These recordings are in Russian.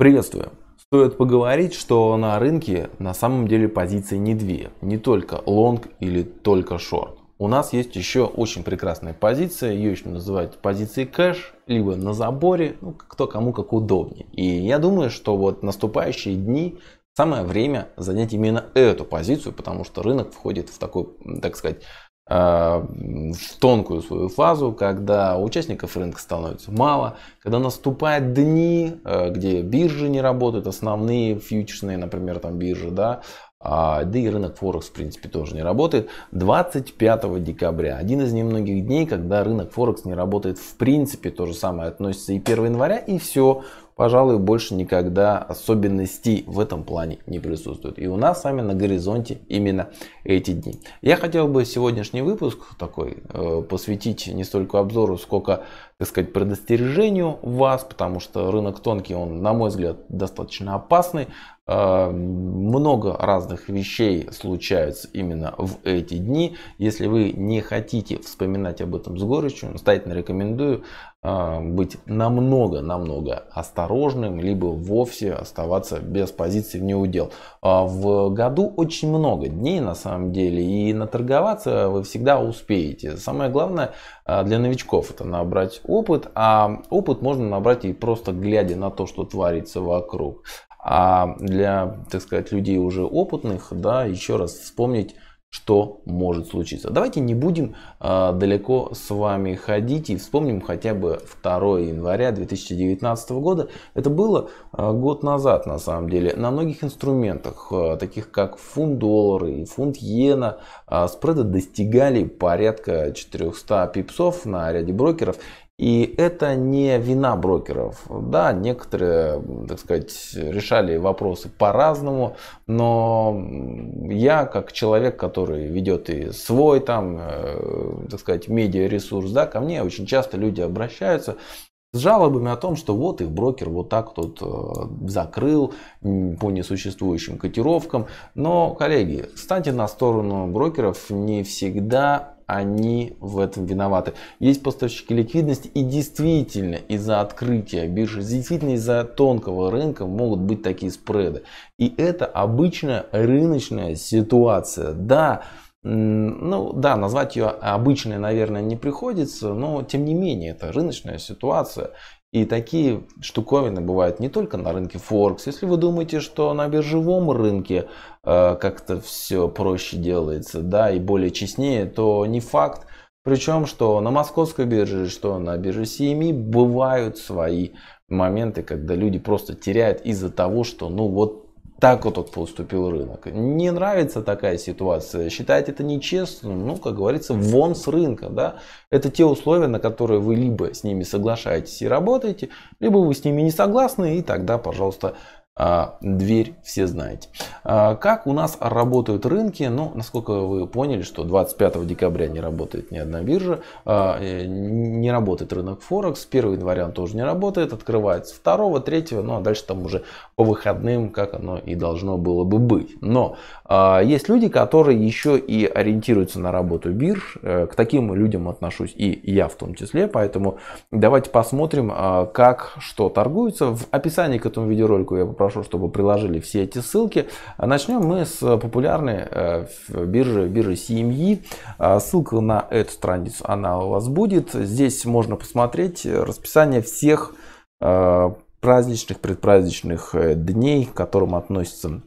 Приветствую! Стоит поговорить, что на рынке на самом деле позиции не две, не только лонг или только шорт. У нас есть еще очень прекрасная позиция, ее еще называют позицией кэш, либо на заборе, ну, кто кому как удобнее. И я думаю, что вот наступающие дни самое время занять именно эту позицию, потому что рынок входит в такой, так сказать, Э, в тонкую свою фазу, когда участников рынка становится мало, когда наступают дни, э, где биржи не работают, основные фьючерсные, например, там биржи, да, а, да и рынок Форекс, в принципе, тоже не работает. 25 декабря, один из немногих дней, когда рынок Форекс не работает, в принципе, то же самое относится и 1 января, и все, пожалуй, больше никогда особенностей в этом плане не присутствует. И у нас с вами на горизонте именно эти дни. Я хотел бы сегодняшний выпуск такой э, посвятить не столько обзору, сколько, так сказать, предостережению вас, потому что рынок тонкий, он, на мой взгляд, достаточно опасный. Э, много разных вещей случаются именно в эти дни. Если вы не хотите вспоминать об этом с горечью, настоятельно рекомендую а, быть намного-намного осторожным, либо вовсе оставаться без позиции в неудел. А, в году очень много дней на самом деле, и наторговаться вы всегда успеете. Самое главное а, для новичков это набрать опыт, а опыт можно набрать и просто глядя на то, что творится вокруг. А для, так сказать, людей уже опытных, да, еще раз вспомнить что может случиться. Давайте не будем э, далеко с вами ходить и вспомним хотя бы 2 января 2019 года. Это было э, год назад на самом деле. На многих инструментах, э, таких как фунт доллара и фунт иена, э, спреды достигали порядка 400 пипсов на ряде брокеров. И это не вина брокеров. Да, некоторые, так сказать, решали вопросы по-разному, но я, как человек, который ведет и свой там, э, так сказать, медиаресурс, да, ко мне очень часто люди обращаются с жалобами о том, что вот их брокер вот так тут э, закрыл по несуществующим котировкам. Но, коллеги, станьте на сторону брокеров, не всегда они в этом виноваты. Есть поставщики ликвидности и действительно из-за открытия биржи, действительно из-за тонкого рынка могут быть такие спреды. И это обычная рыночная ситуация. Да, ну да, назвать ее обычной, наверное, не приходится, но тем не менее это рыночная ситуация. И такие штуковины бывают не только на рынке Форекс. Если вы думаете, что на биржевом рынке э, как-то все проще делается, да, и более честнее, то не факт. Причем, что на московской бирже, что на бирже CME эм бывают свои моменты, когда люди просто теряют из-за того, что ну вот так вот, вот поступил рынок. Не нравится такая ситуация, считает это нечестным, ну, как говорится, вон с рынка, да. Это те условия, на которые вы либо с ними соглашаетесь и работаете, либо вы с ними не согласны, и тогда, пожалуйста, а, дверь все знаете. А, как у нас работают рынки? Ну, насколько вы поняли, что 25 декабря не работает ни одна биржа, а, э, не работает рынок Форекс, 1 января он тоже не работает, открывается 2, 3, ну а дальше там уже по выходным, как оно и должно было бы быть. Но есть люди, которые еще и ориентируются на работу бирж, э, к таким людям отношусь и я в том числе, поэтому давайте посмотрим, как что торгуется. В описании к этому видеоролику я попрошу, чтобы приложили все эти ссылки. Начнем мы с популярной э, биржи, биржи CME. А, ссылка на эту страницу, она у вас будет. Здесь можно посмотреть расписание всех э, праздничных, предпраздничных э, дней, к которым относятся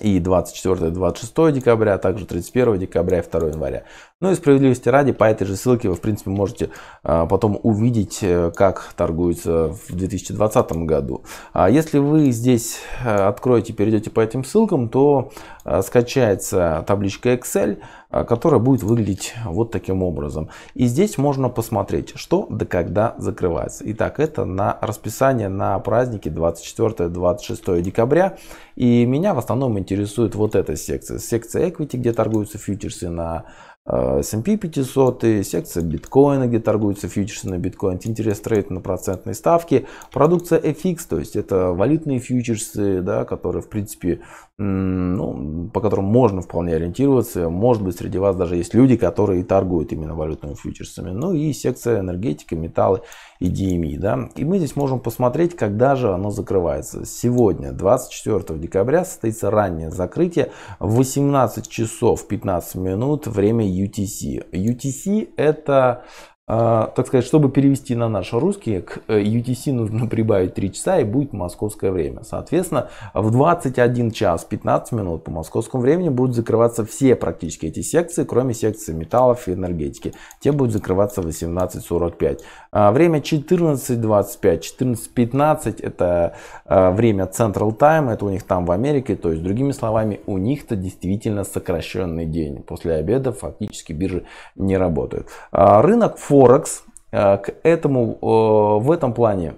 и 24-26 декабря, а также 31 декабря и 2 января. Ну и справедливости ради, по этой же ссылке вы, в принципе, можете а, потом увидеть, э, как торгуется в 2020 году. А если вы здесь э, откроете, перейдете по этим ссылкам, то а, скачается табличка Excel, а, которая будет выглядеть вот таким образом. И здесь можно посмотреть, что да когда закрывается. Итак, это на расписание на праздники 24-26 декабря. И меня в основном интересует вот эта секция. Секция equity, где торгуются фьючерсы на э, S&P 500, секция биткоина, где торгуются фьючерсы на биткоин, интерес рейт на процентные ставки. продукция FX, то есть это валютные фьючерсы, да, которые в принципе ну, по которым можно вполне ориентироваться. Может быть, среди вас даже есть люди, которые и торгуют именно валютными фьючерсами. Ну и секция энергетика, металлы и DME. Да? И мы здесь можем посмотреть, когда же оно закрывается. Сегодня, 24 декабря, состоится раннее закрытие в 18 часов 15 минут время UTC. UTC это а, так сказать, чтобы перевести на наш русский, к UTC э, нужно прибавить 3 часа и будет московское время. Соответственно, в 21 час 15 минут по московскому времени будут закрываться все практически эти секции, кроме секции металлов и энергетики. Те будут закрываться в 18.45. А, время 14.25, 14.15 это а, время Central Time, это у них там в Америке, то есть другими словами, у них-то действительно сокращенный день. После обеда фактически биржи не работают. Рынок в Форекс э, к этому, э, в этом плане,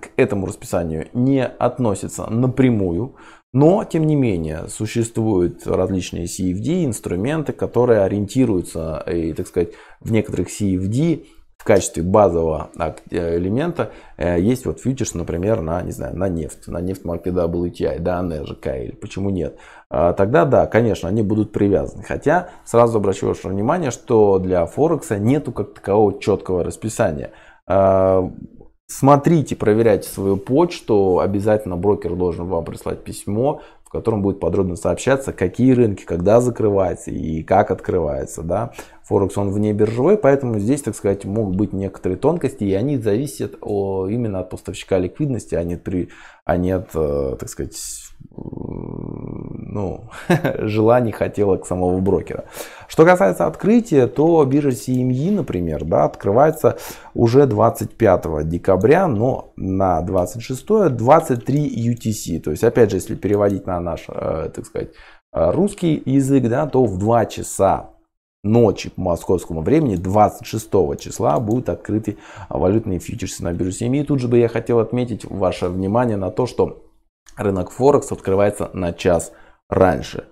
к этому расписанию не относится напрямую, но, тем не менее, существуют различные CFD, инструменты, которые ориентируются, э, и, так сказать, в некоторых CFD в качестве базового а, э, элемента э, есть вот фьючерс, например, на, не знаю, на нефть, на нефть марки WTI, да, на ЖКЛ, почему нет? А, тогда да, конечно, они будут привязаны. Хотя сразу обращу ваше внимание, что для Форекса нету как такового четкого расписания. А, смотрите, проверяйте свою почту, обязательно брокер должен вам прислать письмо, котором будет подробно сообщаться, какие рынки, когда закрываются и как открывается, Да? Форекс он вне биржевой, поэтому здесь, так сказать, могут быть некоторые тонкости, и они зависят о, именно от поставщика ликвидности, а не, при, а не от, э, так сказать, ну, желаний, хотелок самого брокера. Что касается открытия, то биржа CME, например, да, открывается уже 25 декабря, но на 26 23 UTC. То есть, опять же, если переводить на наш, э, так сказать, русский язык, да, то в 2 часа ночи по московскому времени 26 числа будут открыты валютные фьючерсы на бирже CME. И тут же бы я хотел отметить ваше внимание на то, что рынок Форекс открывается на час раньше.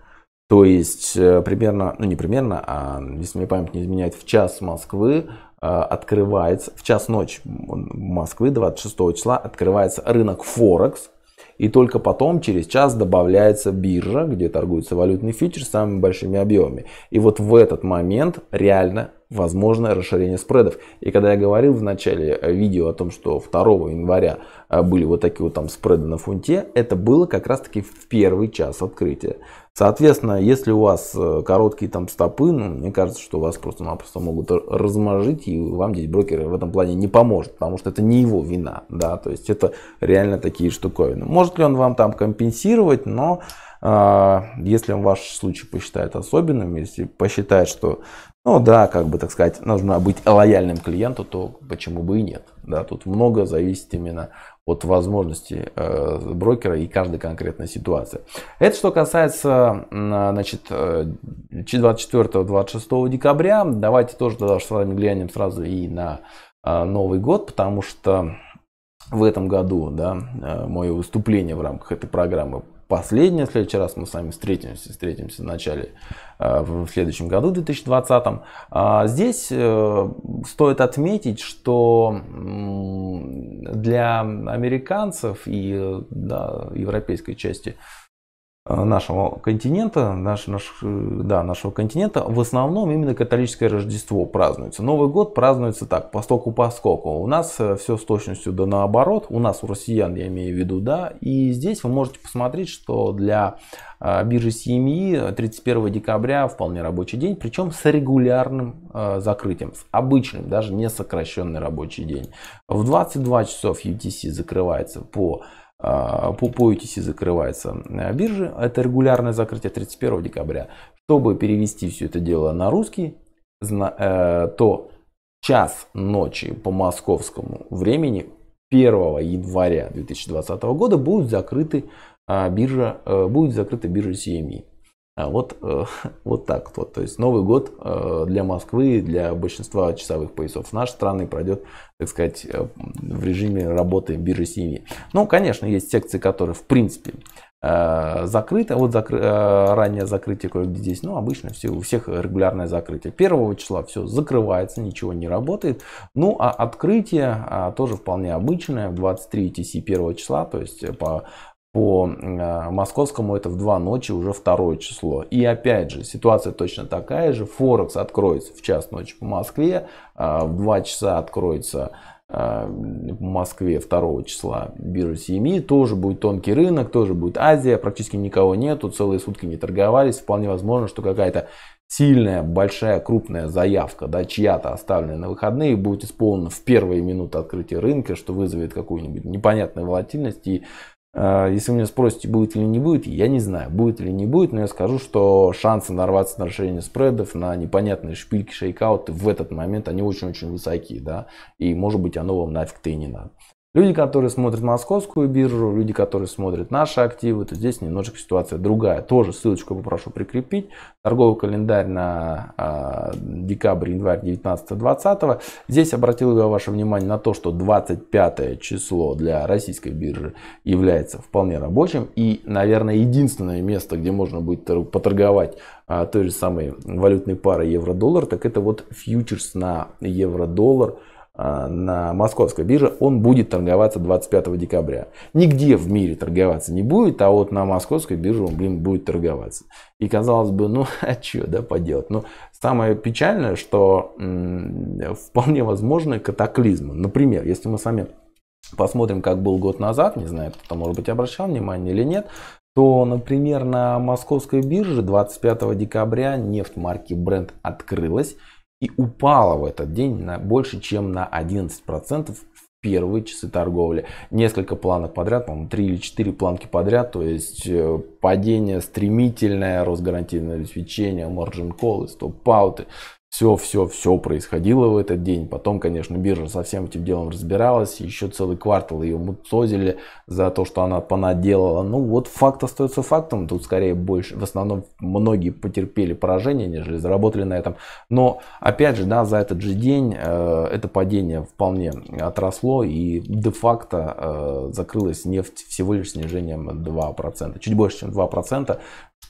То есть э, примерно, ну не примерно, а если мне память не изменяет, в час Москвы э, открывается, в час ночи Москвы 26 числа открывается рынок Форекс – и только потом через час добавляется биржа, где торгуются валютные фьючерсы самыми большими объемами. И вот в этот момент реально возможное расширение спредов. И когда я говорил в начале э, видео о том, что 2 января э, были вот такие вот там спреды на фунте, это было как раз таки в первый час открытия. Соответственно, если у вас э, короткие там стопы, ну, мне кажется, что вас просто-напросто могут размажить, и вам здесь брокер в этом плане не поможет, потому что это не его вина, да, то есть это реально такие штуковины. Может ли он вам там компенсировать, но а, если он ваш случай посчитает особенным, если посчитает, что, ну да, как бы, так сказать, нужно быть лояльным клиенту, то почему бы и нет. Да, тут много зависит именно от возможности э, брокера и каждой конкретной ситуации. Это что касается а, значит, 24-26 э, декабря. Давайте тоже тогда с вами глянем сразу и на а, Новый год, потому что в этом году да, э, мое выступление в рамках этой программы последний, в следующий раз мы с вами встретимся, встретимся в начале, э, в следующем году, 2020. А, здесь э, стоит отметить, что для американцев и да, европейской части Э, нашего континента, наш, наш, э, да, нашего континента, в основном именно католическое Рождество празднуется. Новый год празднуется так, постоку поскоку. У нас э, все с точностью да наоборот, у нас у россиян, я имею в виду, да. И здесь вы можете посмотреть, что для биржи семьи 31 декабря вполне рабочий день, причем с регулярным закрытием, с обычным, даже не сокращенный рабочий день. В 22 часов UTC закрывается по а, по UTC закрывается э, Биржа – это регулярное закрытие 31 декабря. Чтобы перевести все это дело на русский, э, то час ночи по московскому времени 1 января 2020 года будет закрыты а, биржа, э, будет закрыта биржа CME. А вот, э, вот так вот. То есть Новый год э, для Москвы и для большинства часовых поясов нашей страны пройдет, так сказать, э, в режиме работы биржи семьи. Ну, конечно, есть секции, которые в принципе закрыты. Вот закры... раннее закрытие кое-где здесь. Ну, обычно все, у всех регулярное закрытие. первого числа все закрывается, ничего не работает. Ну, а открытие а, тоже вполне обычное. 23 TC 1 числа, то есть по по э, московскому это в 2 ночи уже второе число. И опять же, ситуация точно такая же. Форекс откроется в час ночи по Москве, а в 2 часа откроется в э, Москве 2 числа биржа семьи. Тоже будет тонкий рынок, тоже будет Азия. Практически никого нету, целые сутки не торговались. Вполне возможно, что какая-то сильная, большая, крупная заявка, да, чья-то оставленная на выходные, будет исполнена в первые минуты открытия рынка, что вызовет какую-нибудь непонятную волатильность и а, если вы меня спросите, будет или не будет, я не знаю, будет или не будет, но я скажу, что шансы нарваться на расширение спредов, на непонятные шпильки, шейкауты в этот момент, они очень-очень высокие, да, и может быть оно вам нафиг-то и не надо. Люди, которые смотрят московскую биржу, люди, которые смотрят наши активы, то здесь немножечко ситуация другая. Тоже ссылочку попрошу прикрепить. Торговый календарь на э, декабрь, январь 19-20. Здесь обратил я ваше внимание на то, что 25 число для российской биржи является вполне рабочим. И, наверное, единственное место, где можно будет поторговать э, той же самой валютной пары евро-доллар, так это вот фьючерс на евро-доллар а, на московской бирже, он будет торговаться 25 декабря. Нигде в мире торговаться не будет, а вот на московской бирже он, блин, будет торговаться. И казалось бы, ну а что, да, поделать. Но ну, самое печальное, что вполне возможны катаклизмы. Например, если мы сами посмотрим, как был год назад, не знаю, кто-то, может быть, обращал внимание или нет, то, например, на московской бирже 25 декабря нефть марки Brent открылась и упала в этот день на больше, чем на 11% в первые часы торговли. Несколько планок подряд, по-моему, 3 или 4 планки подряд, то есть э, падение стремительное, рост гарантийного обеспечения, margin call, стоп-ауты. Все-все-все происходило в этот день. Потом, конечно, биржа совсем этим делом разбиралась. Еще целый квартал ее мутозили за то, что она понаделала. Ну вот факт остается фактом. Тут скорее больше, в основном многие потерпели поражение, нежели заработали на этом. Но опять же, да, за этот же день э, это падение вполне отросло. И де-факто э, закрылась нефть всего лишь снижением 2%. Чуть больше, чем 2%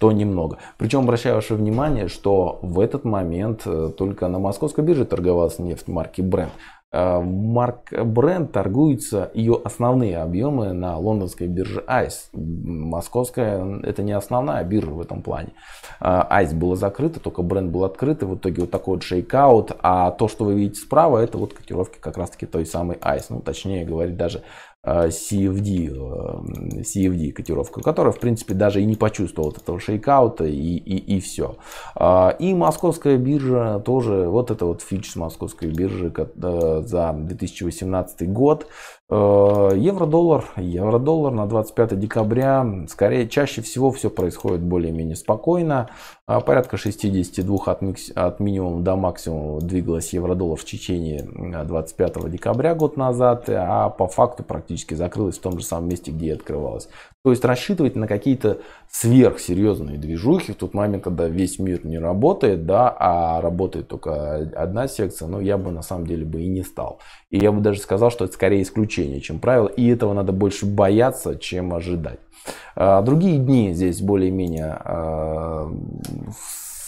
то немного. Причем обращаю ваше внимание, что в этот момент э, только на московской бирже торговалась нефть марки Brent. Э, марк Бренд э, торгуется, ее основные объемы на лондонской бирже ICE. Московская это не основная биржа в этом плане. ICE была закрыта, только бренд был открыт, и в итоге вот такой вот шейкаут. А то, что вы видите справа, это вот котировки как раз таки той самой ICE. Ну, точнее говорить, даже Э, CFD, э, CFD котировку, которая, в принципе, даже и не почувствовала этого шейкаута и, и, и все. А, и московская биржа тоже, вот это вот фич московской биржи э, за 2018 год, Э, евро-доллар, евро-доллар на 25 декабря, скорее, чаще всего все происходит более-менее спокойно. А порядка 62 от, микс, от минимума до максимума двигалась евро-доллар в течение 25 э, декабря год назад, а по факту практически закрылась в том же самом месте, где и открывалась. То есть рассчитывать на какие-то сверхсерьезные движухи в тот момент, когда весь мир не работает, да, а работает только одна секция, ну, я бы на самом деле бы и не стал. И я бы даже сказал, что это скорее исключение, чем правило. И этого надо больше бояться, чем ожидать. А, другие дни здесь более-менее а,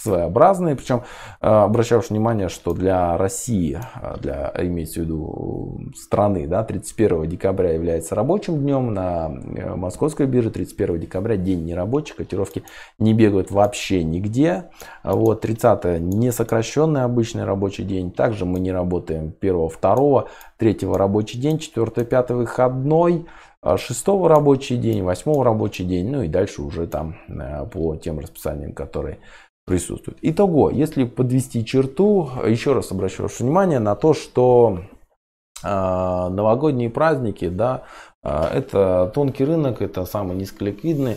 своеобразные. Причем э, обращаю внимание, что для России, э, для, имеется в виду страны, да, 31 декабря является рабочим днем, на э, московской бирже 31 декабря день нерабочий, котировки не бегают вообще нигде. Вот, 30 не сокращенный обычный рабочий день, также мы не работаем 1, 2, 3 рабочий день, 4, 5 выходной, 6 рабочий день, 8 рабочий день, ну и дальше уже там по тем расписаниям, которые присутствует. Итого, если подвести черту, еще раз обращу ваше внимание на то, что а, новогодние праздники, да, а, это тонкий рынок, это самый низколиквидный,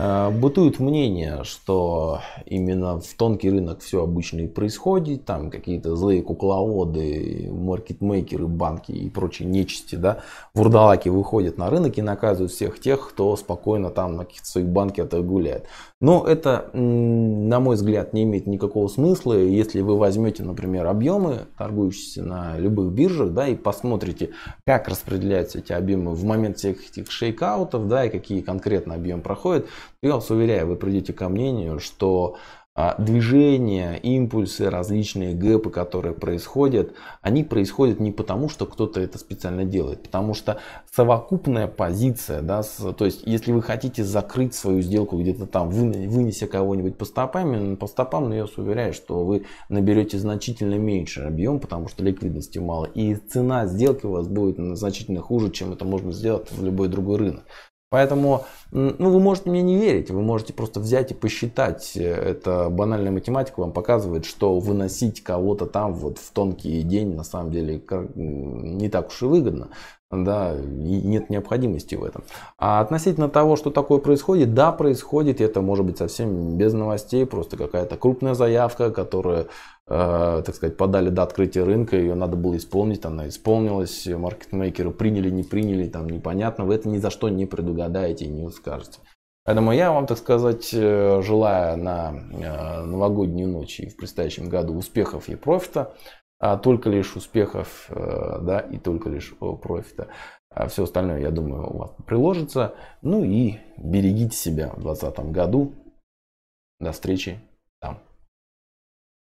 Э, бытует мнение, что именно в тонкий рынок все обычно и происходит, там какие-то злые кукловоды, маркетмейкеры, банки и прочие нечисти, да, вурдалаки выходят на рынок и наказывают всех тех, кто спокойно там на каких-то своих банке это гуляет. Но это, на мой взгляд, не имеет никакого смысла, если вы возьмете, например, объемы, торгующиеся на любых биржах, да, и посмотрите, как распределяются эти объемы в момент всех этих шейкаутов, да, и какие конкретно объемы проходят, я вас уверяю, вы придете ко мнению, что а, движения, импульсы, различные гэпы, которые происходят, они происходят не потому, что кто-то это специально делает, потому что совокупная позиция, да, с, то есть если вы хотите закрыть свою сделку где-то там, вы вынеся кого-нибудь по стопам, по стопам, но я вас уверяю, что вы наберете значительно меньше объем, потому что ликвидности мало, и цена сделки у вас будет значительно хуже, чем это можно сделать в любой другой рынок. Поэтому ну, вы можете мне не верить, вы можете просто взять и посчитать. Э, это банальная математика вам показывает, что выносить кого-то там вот в тонкий день на самом деле не так уж и выгодно. Да, и нет необходимости в этом. А относительно того, что такое происходит, да, происходит, это может быть совсем без новостей, просто какая-то крупная заявка, которая Э, так сказать, подали до открытия рынка, ее надо было исполнить, она исполнилась, маркетмейкеры приняли, не приняли, там непонятно, вы это ни за что не предугадаете и не ускажете. Поэтому я вам, так сказать, э, желаю на э, новогоднюю ночь и в предстоящем году успехов и профита, а только лишь успехов, да, и только лишь профита. А все остальное, я думаю, у вас приложится. Ну и берегите себя в 2020 году. До встречи